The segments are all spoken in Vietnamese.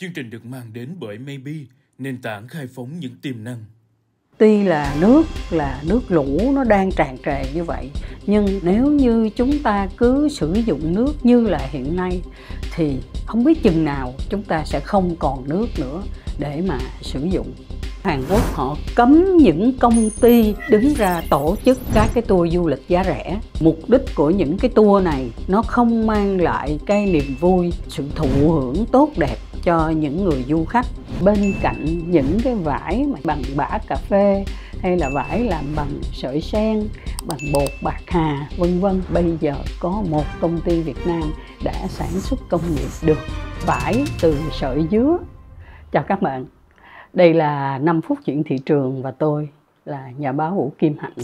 Chương trình được mang đến bởi Maybe, nền tảng khai phóng những tiềm năng. Tuy là nước là nước lũ nó đang tràn trề như vậy, nhưng nếu như chúng ta cứ sử dụng nước như là hiện nay thì không biết chừng nào chúng ta sẽ không còn nước nữa để mà sử dụng. Hàn Quốc họ cấm những công ty đứng ra tổ chức các cái tour du lịch giá rẻ. Mục đích của những cái tour này nó không mang lại cái niềm vui, sự thụ hưởng tốt đẹp cho những người du khách bên cạnh những cái vải bằng bã cà phê hay là vải làm bằng sợi sen, bằng bột bạc hà, vân vân. Bây giờ có một công ty Việt Nam đã sản xuất công nghiệp được vải từ sợi dứa. Chào các bạn. Đây là 5 phút chuyện thị trường và tôi là nhà báo Vũ Kim Hạnh.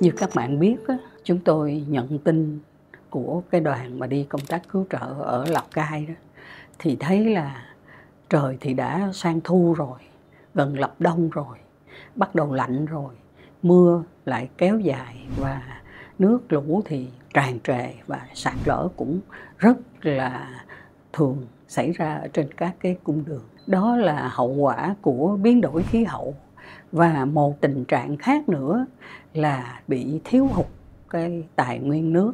Như các bạn biết, chúng tôi nhận tin của cái đoàn mà đi công tác cứu trợ ở Lào Cai đó, thì thấy là trời thì đã sang thu rồi, gần lập đông rồi, bắt đầu lạnh rồi, mưa lại kéo dài và nước lũ thì tràn trề và sạt lở cũng rất là thường xảy ra ở trên các cái cung đường. Đó là hậu quả của biến đổi khí hậu và một tình trạng khác nữa là bị thiếu hụt cái tài nguyên nước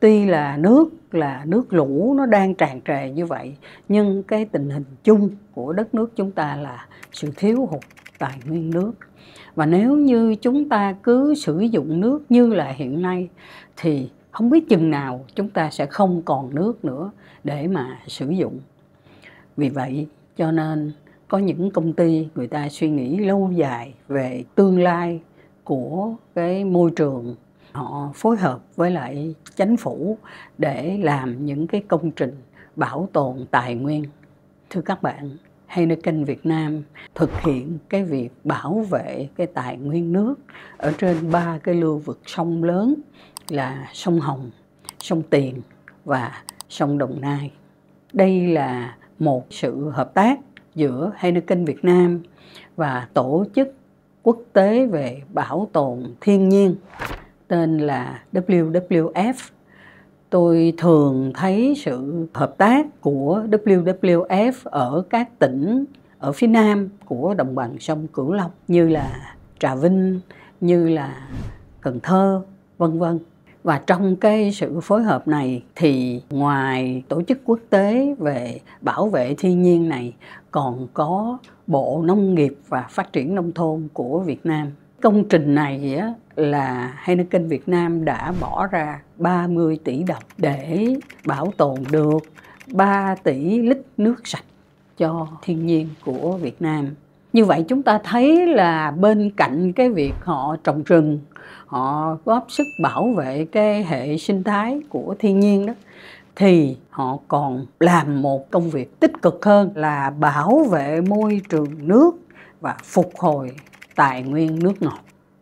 tuy là nước là nước lũ nó đang tràn trề như vậy nhưng cái tình hình chung của đất nước chúng ta là sự thiếu hụt tài nguyên nước và nếu như chúng ta cứ sử dụng nước như là hiện nay thì không biết chừng nào chúng ta sẽ không còn nước nữa để mà sử dụng vì vậy cho nên có những công ty người ta suy nghĩ lâu dài về tương lai của cái môi trường họ phối hợp với lại chính phủ để làm những cái công trình bảo tồn tài nguyên thưa các bạn Heineken Việt Nam thực hiện cái việc bảo vệ cái tài nguyên nước ở trên ba cái lưu vực sông lớn là sông Hồng, sông Tiền và sông Đồng Nai. Đây là một sự hợp tác giữa Heineken Việt Nam và tổ chức quốc tế về bảo tồn thiên nhiên tên là WWF. Tôi thường thấy sự hợp tác của WWF ở các tỉnh ở phía nam của đồng bằng sông Cửu Long như là Trà Vinh, như là Cần Thơ, vân vân và trong cái sự phối hợp này thì ngoài tổ chức quốc tế về bảo vệ thiên nhiên này còn có bộ nông nghiệp và phát triển nông thôn của việt nam công trình này là Heineken Việt Nam đã bỏ ra 30 tỷ đồng để bảo tồn được 3 tỷ lít nước sạch cho thiên nhiên của Việt Nam như vậy chúng ta thấy là bên cạnh cái việc họ trồng rừng họ góp sức bảo vệ cái hệ sinh thái của thiên nhiên đó thì họ còn làm một công việc tích cực hơn là bảo vệ môi trường nước và phục hồi tài nguyên nước ngọt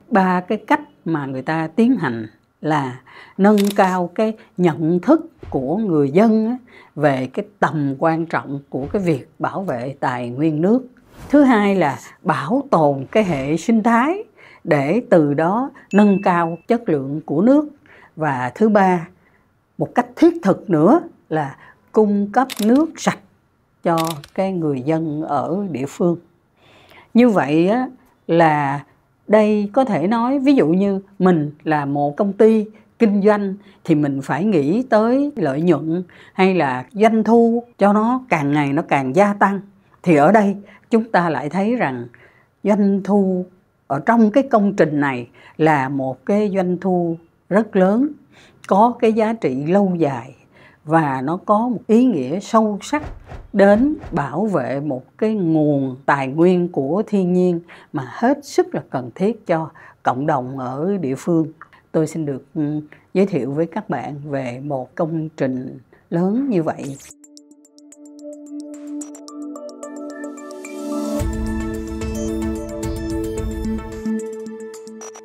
ba cái cách mà người ta tiến hành là nâng cao cái nhận thức của người dân về cái tầm quan trọng của cái việc bảo vệ tài nguyên nước thứ hai là bảo tồn cái hệ sinh thái để từ đó nâng cao chất lượng của nước và thứ ba một cách thiết thực nữa là cung cấp nước sạch cho cái người dân ở địa phương như vậy á, là đây có thể nói ví dụ như mình là một công ty kinh doanh thì mình phải nghĩ tới lợi nhuận hay là doanh thu cho nó càng ngày nó càng gia tăng thì ở đây chúng ta lại thấy rằng doanh thu ở trong cái công trình này là một cái doanh thu rất lớn có cái giá trị lâu dài và nó có một ý nghĩa sâu sắc đến bảo vệ một cái nguồn tài nguyên của thiên nhiên mà hết sức là cần thiết cho cộng đồng ở địa phương. Tôi xin được ừ, giới thiệu với các bạn về một công trình lớn như vậy.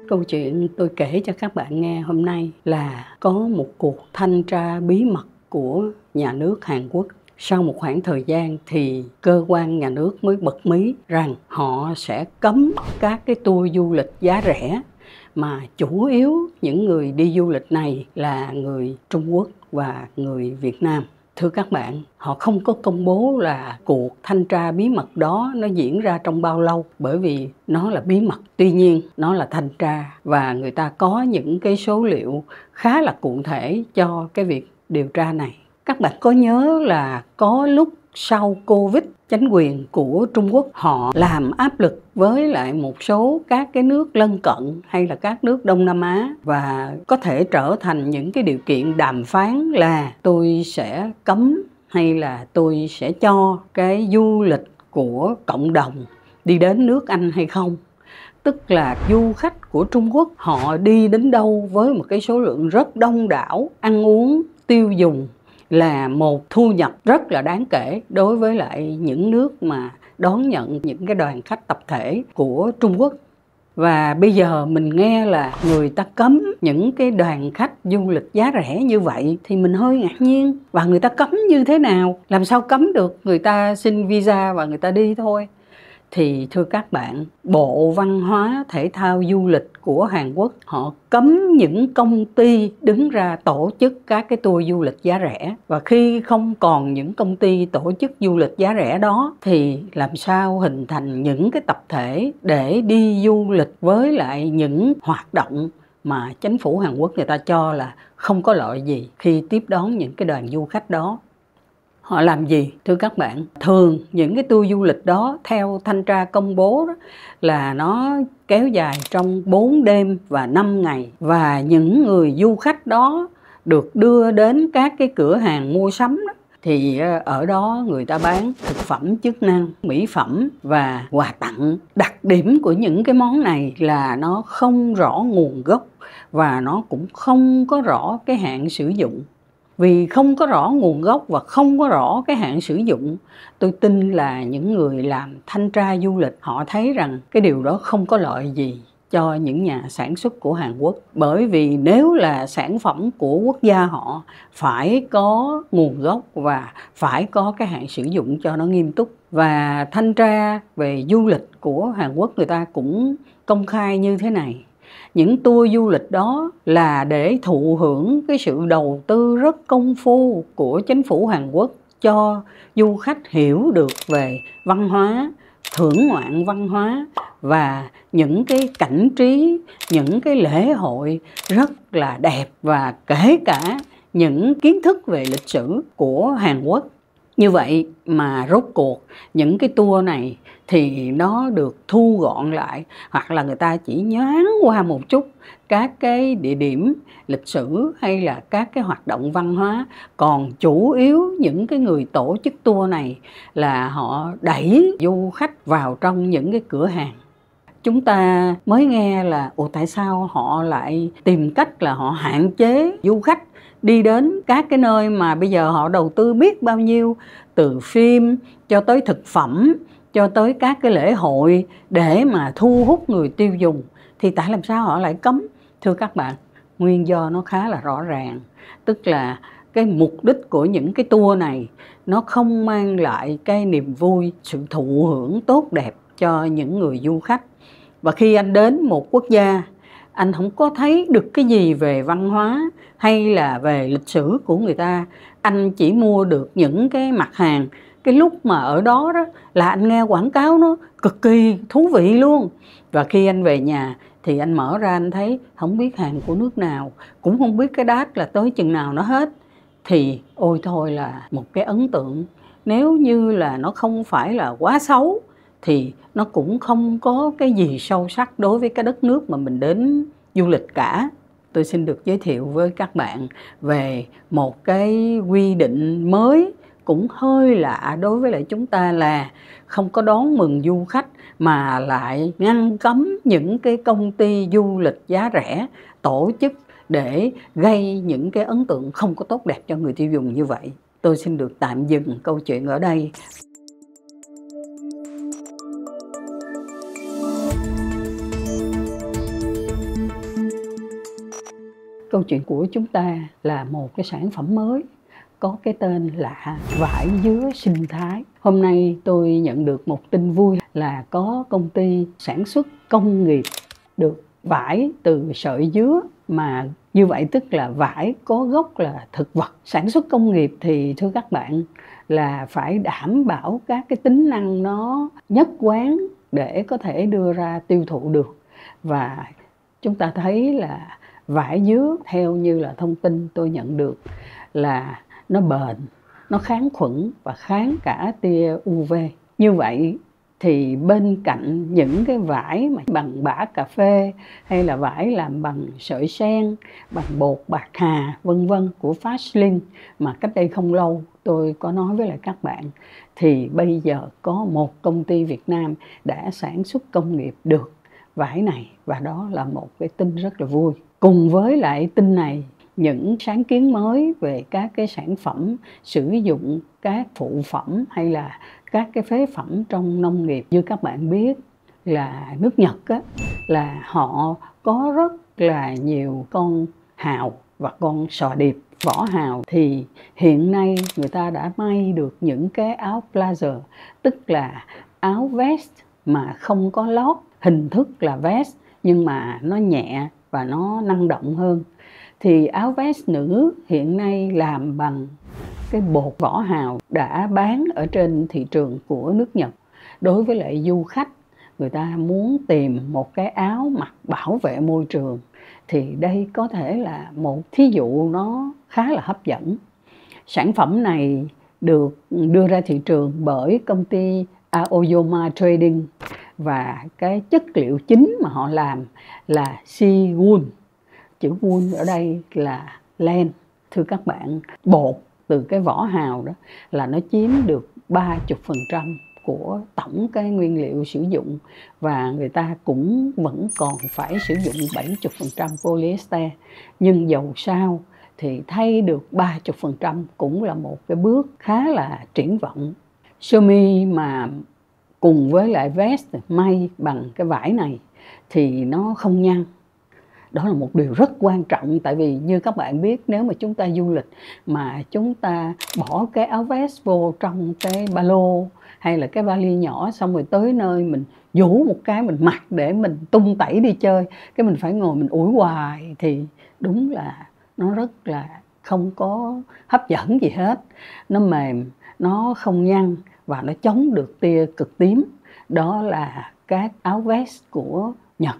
câu chuyện tôi kể cho các bạn nghe hôm nay là có một cuộc thanh tra bí mật của nhà nước Hàn Quốc sau một khoảng thời gian thì cơ quan nhà nước mới bật mí rằng họ sẽ cấm các cái tour du lịch giá rẻ mà chủ yếu những người đi du lịch này là người Trung Quốc và người Việt Nam thưa các bạn họ không có công bố là cuộc thanh tra bí mật đó nó diễn ra trong bao lâu bởi vì nó là bí mật tuy nhiên nó là thanh tra và người ta có những cái số liệu khá là cụ thể cho cái việc điều tra này các bạn có nhớ là có lúc sau Covid, chính quyền của Trung Quốc họ làm áp lực với lại một số các cái nước lân cận hay là các nước Đông Nam Á và có thể trở thành những cái điều kiện đàm phán là tôi sẽ cấm hay là tôi sẽ cho cái du lịch của cộng đồng đi đến nước Anh hay không tức là du khách của Trung Quốc họ đi đến đâu với một cái số lượng rất đông đảo ăn uống tiêu dùng là một thu nhập rất là đáng kể đối với lại những nước mà đón nhận những cái đoàn khách tập thể của Trung Quốc và bây giờ mình nghe là người ta cấm những cái đoàn khách du lịch giá rẻ như vậy thì mình hơi ngạc nhiên và người ta cấm như thế nào làm sao cấm được người ta xin visa và người ta đi thôi thì thưa các bạn bộ văn hóa thể thao du lịch của hàn quốc họ cấm những công ty đứng ra tổ chức các cái tour du lịch giá rẻ và khi không còn những công ty tổ chức du lịch giá rẻ đó thì làm sao hình thành những cái tập thể để đi du lịch với lại những hoạt động mà chính phủ hàn quốc người ta cho là không có lợi gì khi tiếp đón những cái đoàn du khách đó họ làm gì thưa các bạn thường những cái tour du lịch đó theo thanh tra công bố đó, là nó kéo dài trong 4 đêm và 5 ngày và những người du khách đó được đưa đến các cái cửa hàng mua sắm đó, thì ờ, ở đó người ta bán thực phẩm chức năng mỹ phẩm và quà tặng đặc điểm của những cái món này là nó không rõ nguồn gốc và nó cũng không có rõ cái hạn sử dụng vì không có rõ nguồn gốc và không có rõ cái hạn sử dụng tôi tin là những người làm thanh tra du lịch họ thấy rằng cái điều đó không có lợi gì cho những nhà sản xuất của Hàn Quốc bởi vì nếu là sản phẩm của quốc gia họ phải có nguồn gốc và phải có cái hạn sử dụng cho nó nghiêm túc và thanh tra về du lịch của Hàn Quốc người ta cũng công khai như thế này những tour du lịch đó là để thụ hưởng cái sự đầu tư rất công phu của chính phủ Hàn Quốc cho du khách hiểu được về văn hóa thưởng ngoạn văn hóa và những cái cảnh trí những cái lễ hội rất là đẹp và kể cả những kiến thức về lịch sử của hàn quốc như vậy mà rốt cuộc những cái tour này thì nó được thu gọn lại hoặc là người ta chỉ nhoáng qua một chút các cái địa điểm lịch sử hay là các cái hoạt động văn hóa còn chủ yếu những cái người tổ chức tour này là họ đẩy du khách vào trong những cái cửa hàng chúng ta mới nghe là ồ tại sao họ lại tìm cách là họ hạn chế du khách đi đến các cái nơi mà bây giờ họ đầu tư biết bao nhiêu từ phim cho tới thực phẩm cho tới các cái lễ hội để mà thu hút người tiêu dùng thì tại làm sao họ lại cấm thưa các bạn nguyên do nó khá là rõ ràng tức là cái mục đích của những cái tour này nó không mang lại cái niềm vui sự thụ hưởng tốt đẹp cho những người du khách và khi anh đến một quốc gia anh không có thấy được cái gì về văn hóa hay là về lịch sử của người ta anh chỉ mua được những cái mặt hàng cái lúc mà ở đó đó là anh nghe quảng cáo nó cực kỳ thú vị luôn và khi anh về nhà thì anh mở ra anh thấy không biết hàng của nước nào cũng không biết cái đát là tới chừng nào nó hết thì ôi thôi là một cái ấn tượng nếu như là nó không phải là quá xấu thì nó cũng không có cái gì sâu sắc đối với cái đất nước mà mình đến du lịch cả tôi xin được giới thiệu với các bạn về một cái quy định mới cũng hơi lạ đối với lại chúng ta là không có đón mừng du khách mà lại ngăn cấm những cái công ty du lịch giá rẻ tổ chức để gây những cái ấn tượng không có tốt đẹp cho người tiêu dùng như vậy. Tôi xin được tạm dừng câu chuyện ở đây. Câu chuyện của chúng ta là một cái sản phẩm mới có cái tên là vải dứa sinh thái. Hôm nay tôi nhận được một tin vui là có công ty sản xuất công nghiệp được vải từ sợi dứa mà như vậy tức là vải có gốc là thực vật sản xuất công nghiệp thì thưa các bạn là phải đảm bảo các cái tính năng nó nhất quán để có thể đưa ra tiêu thụ được và chúng ta thấy là vải dứa theo như là thông tin tôi nhận được là nó bền nó kháng khuẩn và kháng cả tia UV như vậy thì bên cạnh những cái vải mà bằng bã cà phê hay là vải làm bằng sợi sen, bằng bột bạc hà vân vân của Fastlin mà cách đây không lâu tôi có nói với lại các bạn thì bây giờ có một công ty Việt Nam đã sản xuất công nghiệp được vải này và đó là một cái tin rất là vui. Cùng với lại tin này những sáng kiến mới về các cái sản phẩm sử dụng các phụ phẩm hay là các cái phế phẩm trong nông nghiệp như các bạn biết là nước Nhật á, là họ có rất là nhiều con hào và con sò điệp vỏ hào thì hiện nay người ta đã may được những cái áo blazer tức là áo vest mà không có lót hình thức là vest nhưng mà nó nhẹ và nó năng động hơn thì áo vest nữ hiện nay làm bằng cái bột vỏ hào đã bán ở trên thị trường của nước Nhật đối với lại du khách người ta muốn tìm một cái áo mặc bảo vệ môi trường thì đây có thể là một thí dụ nó khá là hấp dẫn sản phẩm này được đưa ra thị trường bởi công ty Aoyama Trading và cái chất liệu chính mà họ làm là sea wool chữ vun ở đây là len thưa các bạn bột từ cái vỏ hào đó là nó chiếm được 30% của tổng cái nguyên liệu sử dụng và người ta cũng vẫn còn phải sử dụng 70% polyester nhưng dầu sao thì thay được 30% cũng là một cái bước khá là triển vọng. Sơ mi mà cùng với lại vest may bằng cái vải này thì nó không nhăn đó là một điều rất quan trọng tại vì như các bạn biết nếu mà chúng ta du lịch mà chúng ta bỏ cái áo vest vô trong cái ba lô hay là cái vali nhỏ xong rồi tới nơi mình vũ một cái mình mặc để mình tung tẩy đi chơi cái mình phải ngồi mình ủi hoài thì đúng là nó rất là không có hấp dẫn gì hết nó mềm nó không nhăn và nó chống được tia cực tím đó là các áo vest của nhật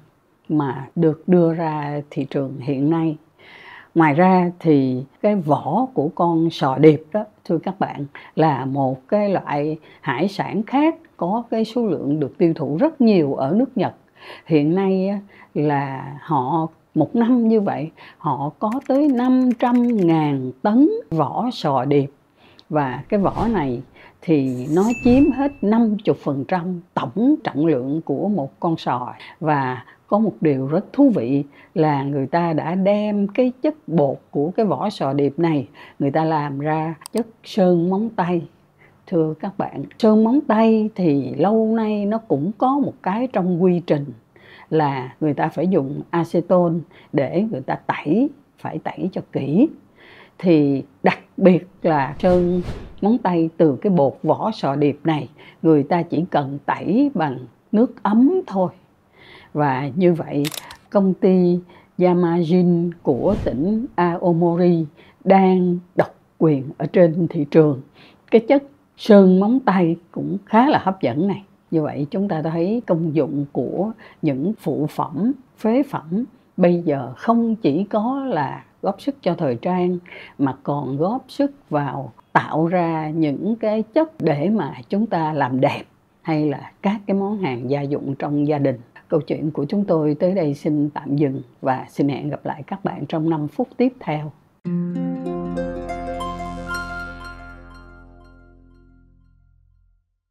mà được đưa ra thị trường hiện nay ngoài ra thì cái vỏ của con sò điệp đó thưa các bạn là một cái loại hải sản khác có cái số lượng được tiêu thụ rất nhiều ở nước nhật hiện nay là họ một năm như vậy họ có tới 500.000 tấn vỏ sò điệp và cái vỏ này thì nó chiếm hết 50% tổng trọng lượng của một con sò và có một điều rất thú vị là người ta đã đem cái chất bột của cái vỏ sò điệp này người ta làm ra chất sơn móng tay thưa các bạn sơn móng tay thì lâu nay nó cũng có một cái trong quy trình là người ta phải dùng acetone để người ta tẩy phải tẩy cho kỹ thì đặc biệt là sơn móng tay từ cái bột vỏ sò điệp này người ta chỉ cần tẩy bằng nước ấm thôi và như vậy công ty Yamajin của tỉnh Aomori đang độc quyền ở trên thị trường cái chất sơn móng tay cũng khá là hấp dẫn này như vậy chúng ta thấy công dụng của những phụ phẩm phế phẩm bây giờ không chỉ có là góp sức cho thời trang mà còn góp sức vào tạo ra những cái chất để mà chúng ta làm đẹp hay là các cái món hàng gia dụng trong gia đình Câu chuyện của chúng tôi tới đây xin tạm dừng và xin hẹn gặp lại các bạn trong 5 phút tiếp theo. Thank you